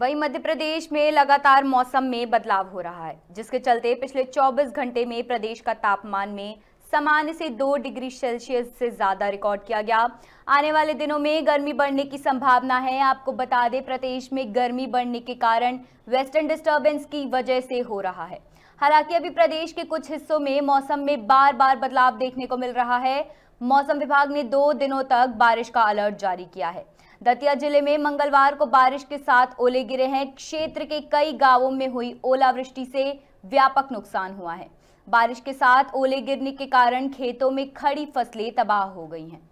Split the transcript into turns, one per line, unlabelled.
वहीं मध्य प्रदेश में लगातार मौसम में बदलाव हो रहा है जिसके चलते पिछले 24 घंटे में प्रदेश का तापमान में सामान्य से दो डिग्री सेल्सियस से ज़्यादा रिकॉर्ड किया गया आने वाले दिनों में गर्मी बढ़ने की संभावना है आपको बता दें प्रदेश में गर्मी बढ़ने के कारण वेस्टर्न डिस्टर्बेंस की वजह से हो रहा है हालांकि अभी प्रदेश के कुछ हिस्सों में मौसम में बार बार बदलाव देखने को मिल रहा है मौसम विभाग ने दो दिनों तक बारिश का अलर्ट जारी किया है दतिया जिले में मंगलवार को बारिश के साथ ओले गिरे हैं क्षेत्र के कई गांवों में हुई ओलावृष्टि से व्यापक नुकसान हुआ है बारिश के साथ ओले गिरने के कारण खेतों में खड़ी फसलें तबाह हो गई हैं